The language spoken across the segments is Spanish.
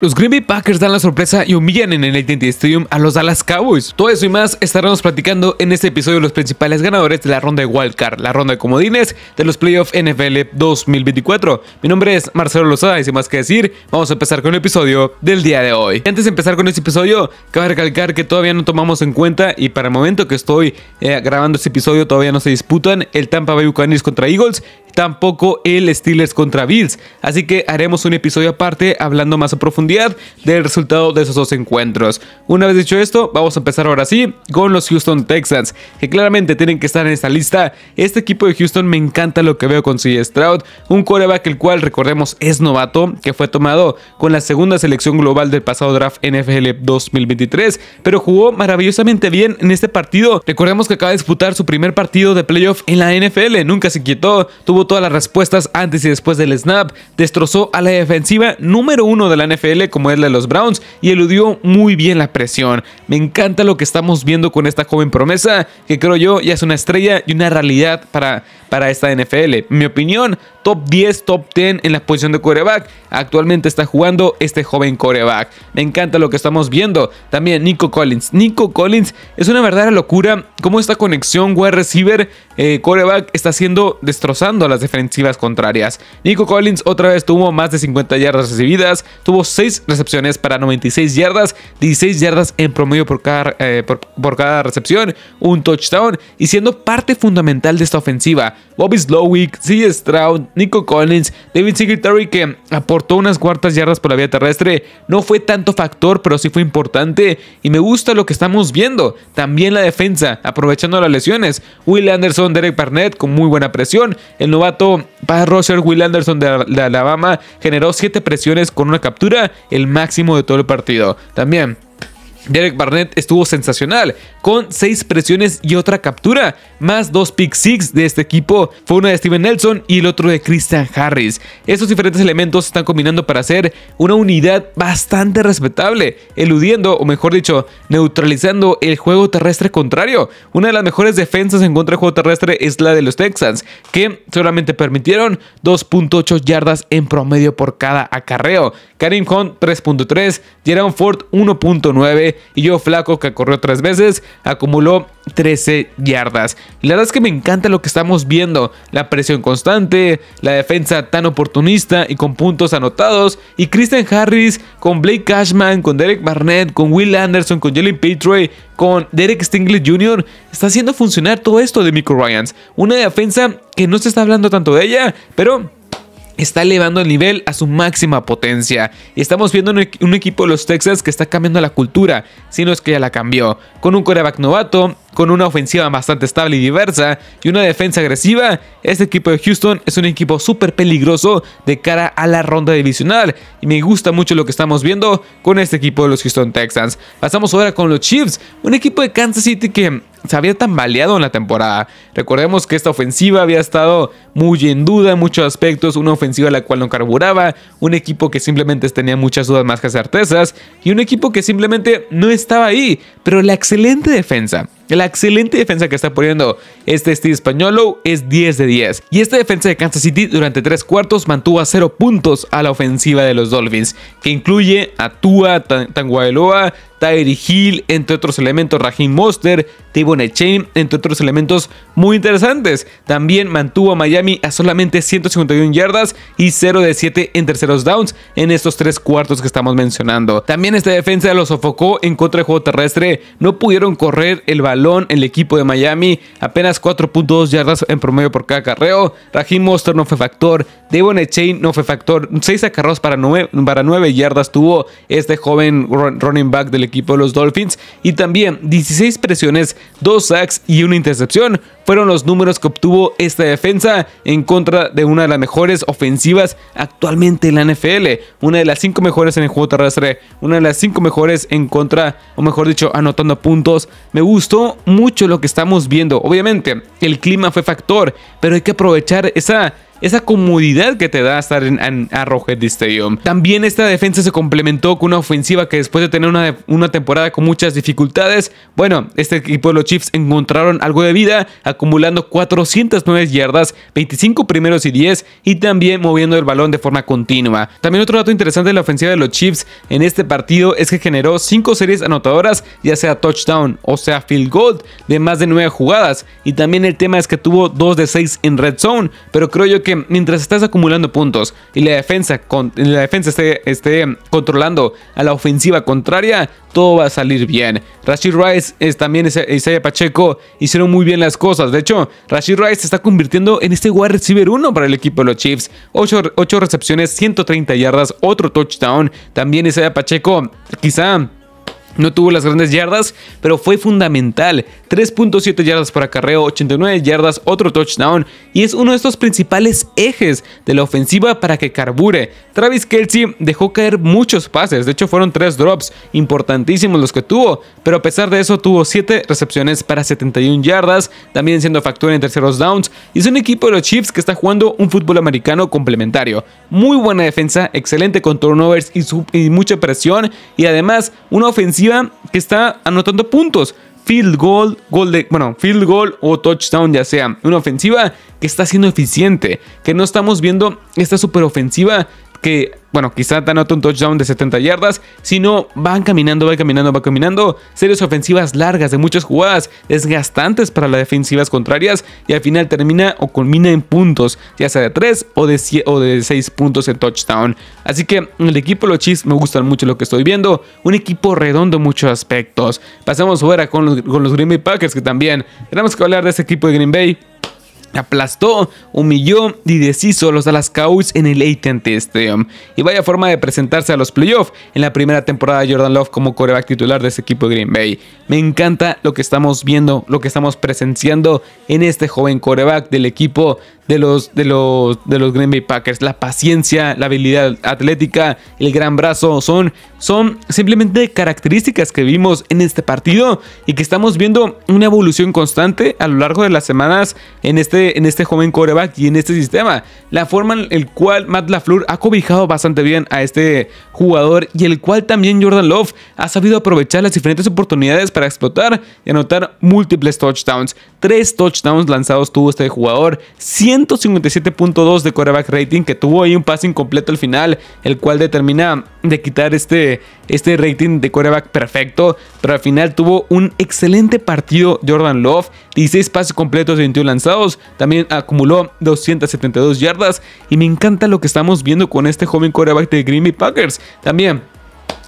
Los Green Bay Packers dan la sorpresa y humillan en el AT&T Stadium a los Dallas Cowboys. Todo eso y más estaremos platicando en este episodio los principales ganadores de la ronda de Wild la ronda de comodines de los Playoffs NFL 2024. Mi nombre es Marcelo Lozada y sin más que decir, vamos a empezar con el episodio del día de hoy. Antes de empezar con este episodio, cabe recalcar que todavía no tomamos en cuenta y para el momento que estoy eh, grabando este episodio todavía no se disputan el Tampa Bay Buccaneers contra Eagles tampoco el Steelers contra Bills. Así que haremos un episodio aparte hablando más a profundidad del resultado de esos dos encuentros. Una vez dicho esto, vamos a empezar ahora sí con los Houston Texans, que claramente tienen que estar en esta lista. Este equipo de Houston me encanta lo que veo con CJ Stroud, un coreback el cual recordemos es novato, que fue tomado con la segunda selección global del pasado draft NFL 2023, pero jugó maravillosamente bien en este partido. Recordemos que acaba de disputar su primer partido de playoff en la NFL, nunca se quitó, tuvo todas las respuestas antes y después del snap, destrozó a la defensiva número uno de la NFL como es la de los Browns y eludió muy bien la presión. Me encanta lo que estamos viendo con esta joven promesa que creo yo ya es una estrella y una realidad para, para esta NFL. mi opinión, top 10, top 10 en la posición de coreback. Actualmente está jugando este joven coreback. Me encanta lo que estamos viendo. También Nico Collins. Nico Collins es una verdadera locura. Como esta conexión wide receiver coreback eh, está siendo destrozando a las defensivas contrarias. Nico Collins otra vez tuvo más de 50 yardas recibidas. Tuvo 6 recepciones para 96 yardas. 16 yardas en promedio por cada, eh, por cada recepción. Un touchdown. Y siendo parte fundamental de esta ofensiva. Bobby Slowick, C. Stroud, Nico Collins, David Secretary que aportó unas cuartas yardas por la vía terrestre, no fue tanto factor, pero sí fue importante y me gusta lo que estamos viendo. También la defensa, aprovechando las lesiones. Will Anderson, Derek Barnett con muy buena presión. El novato para Roger Will Anderson de, de Alabama generó 7 presiones con una captura, el máximo de todo el partido. También Derek Barnett estuvo sensacional, con 6 presiones y otra captura, más 2 pick six de este equipo, fue una de Steven Nelson y el otro de Christian Harris. Estos diferentes elementos están combinando para hacer una unidad bastante respetable, eludiendo, o mejor dicho, neutralizando el juego terrestre contrario. Una de las mejores defensas en contra del juego terrestre es la de los Texans, que solamente permitieron 2.8 yardas en promedio por cada acarreo. Karim Hunt 3.3, Jerome Ford 1.9, y yo Flaco, que corrió tres veces, acumuló 13 yardas. la verdad es que me encanta lo que estamos viendo, la presión constante, la defensa tan oportunista y con puntos anotados, y Christian Harris con Blake Cashman, con Derek Barnett, con Will Anderson, con Jalen Petrie, con Derek Stingley Jr. está haciendo funcionar todo esto de Micro Ryans. Una defensa que no se está hablando tanto de ella, pero está elevando el nivel a su máxima potencia. Y estamos viendo un, equipo de los Texas que está cambiando la cultura, si no es que ya la cambió. Con un coreback novato, con una ofensiva bastante estable y diversa, y una defensa agresiva, este equipo de Houston es un equipo súper peligroso de cara a la ronda divisional. Y me gusta mucho lo que estamos viendo con este equipo de los Houston Texans. Pasamos ahora con los Chiefs, un equipo de Kansas City que se había tambaleado en la temporada. Recordemos que esta ofensiva había estado muy en duda en muchos aspectos, una ofensiva la cual no carburaba, un equipo que simplemente tenía muchas dudas más que certezas y un equipo que simplemente no estaba ahí, pero la excelente defensa. La excelente defensa que está poniendo este Steve Españolo es 10 de 10. Y esta defensa de Kansas City durante tres cuartos mantuvo a cero puntos a la ofensiva de los Dolphins, que incluye a Tua, Tanguayloa Tyree Hill, entre otros elementos, Raheem Monster, Tavon Chain, entre otros elementos muy interesantes. También mantuvo a Miami a solamente 151 yardas y 0 de 7 en terceros downs en estos tres cuartos que estamos mencionando. También esta defensa los sofocó en contra de juego terrestre. No pudieron correr el balón el equipo de Miami, apenas 4.2 yardas en promedio por cada carreo. Rajim Monster no fue factor, Devon Chain no fue factor, 6 acarreos para 9 yardas tuvo este joven running back del equipo de los Dolphins y también 16 presiones dos sacks y una intercepción fueron los números que obtuvo esta defensa en contra de una de las mejores ofensivas actualmente en la NFL, una de las cinco mejores en el juego terrestre, una de las cinco mejores en contra, o mejor dicho, anotando puntos. Me gustó mucho lo que estamos viendo. Obviamente, el clima fue factor, pero hay que aprovechar esa esa comodidad que te da estar en, en Arrowhead Stadium. También esta defensa se complementó con una ofensiva que después de tener una, una temporada con muchas dificultades, bueno, este equipo de los Chiefs encontraron algo de vida, acumulando 409 yardas, 25 primeros y 10 y también moviendo el balón de forma continua. También otro dato interesante de la ofensiva de los Chiefs en este partido es que generó 5 series anotadoras, ya sea touchdown o sea field goal, de más de 9 jugadas. Y también el tema es que tuvo 2 de 6 en red zone, pero creo yo que mientras estás acumulando puntos y la defensa, con, la defensa esté, esté, controlando a la ofensiva contraria, todo va a salir bien. Rashid Rice es, también Isaiah Pacheco hicieron muy bien las cosas. De hecho, Rashid Rice se está convirtiendo en este wide receiver 1 para el equipo de los Chiefs. 8 recepciones, 130 yardas, otro touchdown. También Isaiah Pacheco quizá no tuvo las grandes yardas, pero fue fundamental. 3.7 yardas por acarreo, 89 yardas, otro touchdown y es uno de estos principales ejes de la ofensiva para que carbure. Travis Kelsey dejó caer muchos pases, de hecho fueron 3 drops importantísimos los que tuvo, pero a pesar de eso tuvo 7 recepciones para 71 yardas, también siendo factor en terceros downs y es un equipo de los Chiefs que está jugando un fútbol americano complementario. Muy buena defensa, excelente con turnovers y mucha presión y además una ofensiva que está anotando puntos field goal, bueno, field goal o touchdown, ya sea una ofensiva que está siendo eficiente, que no estamos viendo esta ofensiva que, bueno, quizá te anota un touchdown de 70 yardas, sino van caminando, van caminando, van caminando. Series ofensivas largas de muchas jugadas, desgastantes para las defensivas contrarias y al final termina o culmina en puntos, ya sea de 3 o de, 6 puntos en touchdown. Así que el equipo los Chiefs me gustan mucho lo que estoy viendo, un equipo redondo en muchos aspectos. Pasamos ahora con los, con Green Bay Packers que también tenemos que hablar de ese equipo de Green Bay aplastó, humilló y deshizo a los Dallas Cowboys en el AT&T Stadium. Y vaya forma de presentarse a los playoffs en la primera temporada de Jordan Love como coreback titular de ese equipo de Green Bay. Me encanta lo que estamos viendo, lo que estamos presenciando en este joven coreback del equipo de los, de los, de los Green Bay Packers. La paciencia, la habilidad atlética, el gran brazo son, son simplemente características que vimos en este partido y que estamos viendo una evolución constante a lo largo de las semanas en este, en este joven coreback y en este sistema. La forma en el cual Matt LaFleur ha cobijado bastante bien a este jugador y el cual también Jordan Love ha sabido aprovechar las diferentes oportunidades para explotar y anotar múltiples touchdowns. Tres touchdowns lanzados tuvo este jugador, 100 157.2 de coreback rating que tuvo ahí un pase incompleto al final, el cual determina de quitar este, este rating de coreback perfecto, pero al final tuvo un excelente partido Jordan Love, 16 pases completos, 21 lanzados, también acumuló 272 yardas y me encanta lo que estamos viendo con este joven coreback de Green Packers. También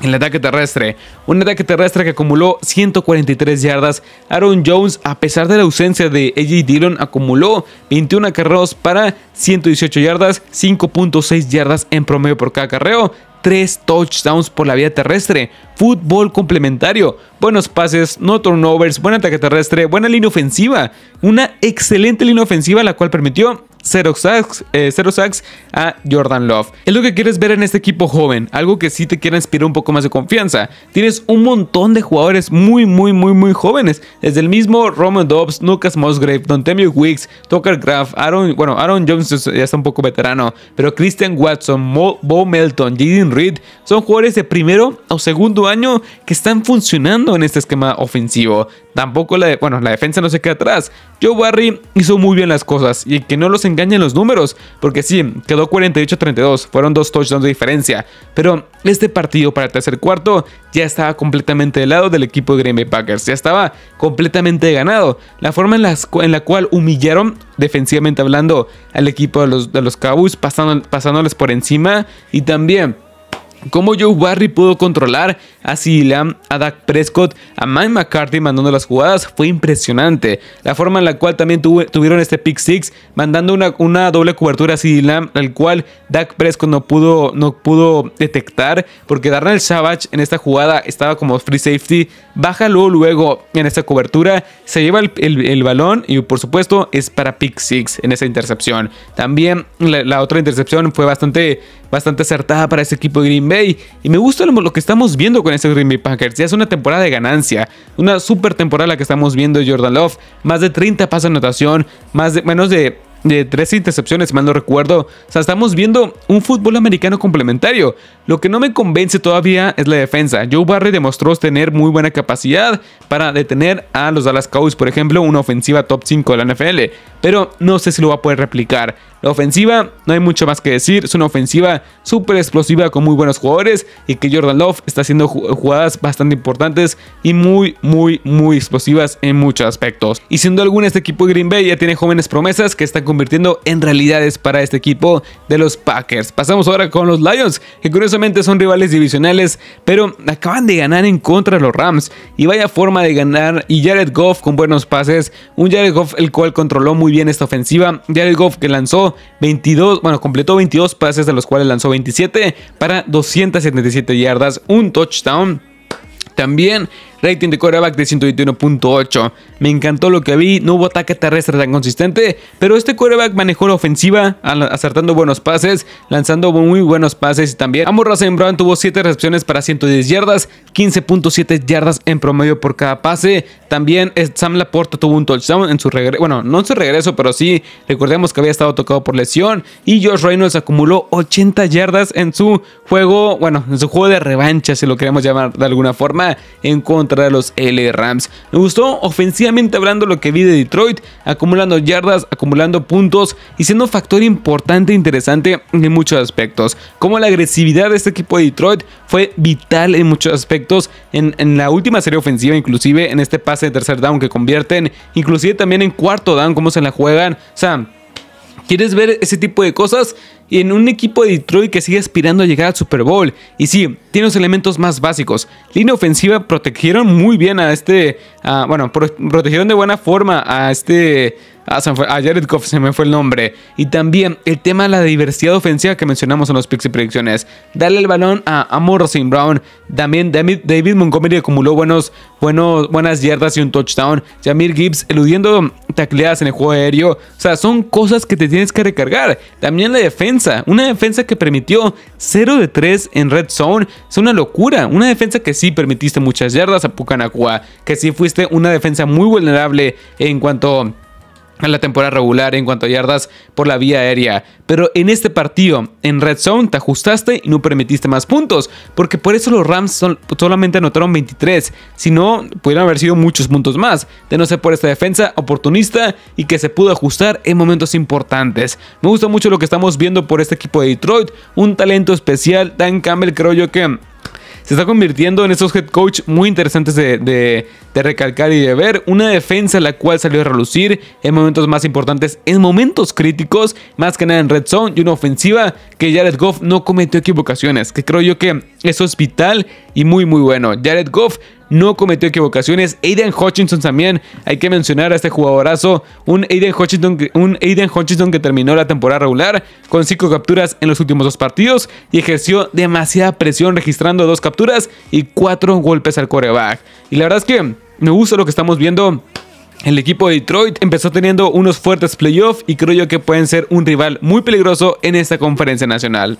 en El ataque terrestre. Un ataque terrestre que acumuló 143 yardas. Aaron Jones, a pesar de la ausencia de AJ Dillon, acumuló 21 acarreos para 118 yardas, 5.6 yardas en promedio por cada acarreo. 3 touchdowns por la vía terrestre, fútbol complementario, buenos pases, no turnovers, buen ataque terrestre, buena línea ofensiva, una excelente línea ofensiva la cual permitió 0 sacks, eh, a Jordan Love. Es lo que quieres ver en este equipo joven, algo que sí te quiera inspirar un poco más de confianza. Tienes un montón de jugadores muy, muy, muy, muy jóvenes, desde el mismo Roman Dobbs, Lucas Musgrave, Temio Wicks, Tucker Graff, Aaron, bueno, Aaron Jones ya está un poco veterano, pero Christian Watson, Bo Melton, Jaden Reed, son jugadores de primero o segundo año que están funcionando en este esquema ofensivo. Tampoco la, bueno, la defensa no se queda atrás. Joe Barry hizo muy bien las cosas y que no los engañen los números, porque sí, quedó 48-32, fueron dos touchdowns de diferencia, pero este partido para el tercer cuarto ya estaba completamente del lado del equipo de Green Bay Packers, ya estaba completamente ganado. La forma en, en la cual humillaron defensivamente hablando al equipo de los, de los Cowboys, pasándoles por encima y también cómo Joe Barry pudo controlar a Silam, a Dak Prescott, a Mike McCarthy mandando las jugadas fue impresionante. La forma en la cual también tuvieron este pick six mandando una, doble cobertura a Silam, al cual Dak Prescott no pudo, no pudo detectar porque Darnell Savage en esta jugada estaba como free safety, baja luego, en esta cobertura, se lleva el, balón y por supuesto es para pick six en esa intercepción. También la otra intercepción fue bastante bastante acertada para ese equipo de Green Bay. Y me gusta lo, que estamos viendo con ese Green Bay Packers. Ya es una temporada de ganancia, una super temporada la que estamos viendo de Jordan Love. Más de 30 pasos de anotación, más de, menos de de tres intercepciones, mal no recuerdo. O sea, estamos viendo un fútbol americano complementario. Lo que no me convence todavía es la defensa. Joe Barry demostró tener muy buena capacidad para detener a los Dallas Cowboys, por ejemplo, una ofensiva top 5 de la NFL, pero no sé si lo va a poder replicar. La ofensiva, no hay mucho más que decir, es una ofensiva súper explosiva con muy buenos jugadores y que Jordan Love está haciendo jugadas bastante importantes y muy, muy, muy explosivas en muchos aspectos. Y siendo alguna, este equipo de Green Bay ya tiene jóvenes promesas que están convirtiendo en realidades para este equipo de los Packers. Pasamos ahora con los Lions, que curioso son rivales divisionales, pero acaban de ganar en contra de los Rams. Y vaya forma de ganar. Y Jared Goff con buenos pases. Un Jared Goff el cual controló muy bien esta ofensiva. Jared Goff que lanzó 22, bueno, completó 22 pases de los cuales lanzó 27 para 277 yardas, un touchdown. También rating de coreback de 121.8. Me encantó lo que vi, no hubo ataque terrestre tan consistente, pero este coreback manejó la ofensiva, acertando buenos pases, lanzando muy buenos pases y también. Amor Brown tuvo 7 recepciones para 110 yardas, 15.7 yardas en promedio por cada pase. También Sam Laporta tuvo un touchdown en su regreso, bueno, no en su regreso, pero sí, recordemos que había estado tocado por lesión y Josh Reynolds acumuló 80 yardas en su juego, bueno, en su juego de revancha, si lo queremos llamar de alguna forma, en contra de los L Rams. Me gustó ofensivamente hablando lo que vi de Detroit, acumulando yardas, acumulando puntos y siendo factor importante e interesante en muchos aspectos. Como la agresividad de este equipo de Detroit fue vital en muchos aspectos, en, la última serie ofensiva inclusive, en este pase de tercer down que convierten, inclusive también en cuarto down, como se la juegan. O sea, ¿Quieres ver ese tipo de cosas? y en un equipo de Detroit que sigue aspirando a llegar al Super Bowl. Y sí, tiene los elementos más básicos. Línea ofensiva protegieron muy bien a este, bueno, protegieron de buena forma a este Ah, a Jared Goff se me fue el nombre. Y también el tema de la diversidad ofensiva que mencionamos en los picks y predicciones. Dale el balón a, Amor Brown. También David, Montgomery acumuló buenos, buenos, buenas yardas y un touchdown. Jamir Gibbs eludiendo tacleadas en el juego aéreo. O sea, son cosas que te tienes que recargar. También la defensa. Una defensa que permitió 0 de 3 en red zone. Es una locura. Una defensa que sí permitiste muchas yardas a Pucanacua. Que sí fuiste una defensa muy vulnerable en cuanto en la temporada regular en cuanto a yardas por la vía aérea. Pero en este partido, en Red Zone, te ajustaste y no permitiste más puntos. Porque por eso los Rams solamente anotaron 23. Si no, pudieron haber sido muchos puntos más. De no ser por esta defensa oportunista y que se pudo ajustar en momentos importantes. Me gusta mucho lo que estamos viendo por este equipo de Detroit. Un talento especial. Dan Campbell creo yo que se está convirtiendo en esos head coach muy interesantes de, de, de recalcar y de ver. Una defensa la cual salió a relucir en momentos más importantes, en momentos críticos, más que nada en red zone. Y una ofensiva que Jared Goff no cometió equivocaciones, que creo yo que eso es vital y muy muy bueno. Jared Goff no cometió equivocaciones. Aiden Hutchinson también, hay que mencionar a este jugadorazo, un Aiden Hutchinson, un que terminó la temporada regular con 5 capturas en los últimos dos partidos y ejerció demasiada presión registrando dos capturas y 4 golpes al coreback. Y la verdad es que me gusta lo que estamos viendo. El equipo de Detroit empezó teniendo unos fuertes playoffs y creo yo que pueden ser un rival muy peligroso en esta conferencia nacional.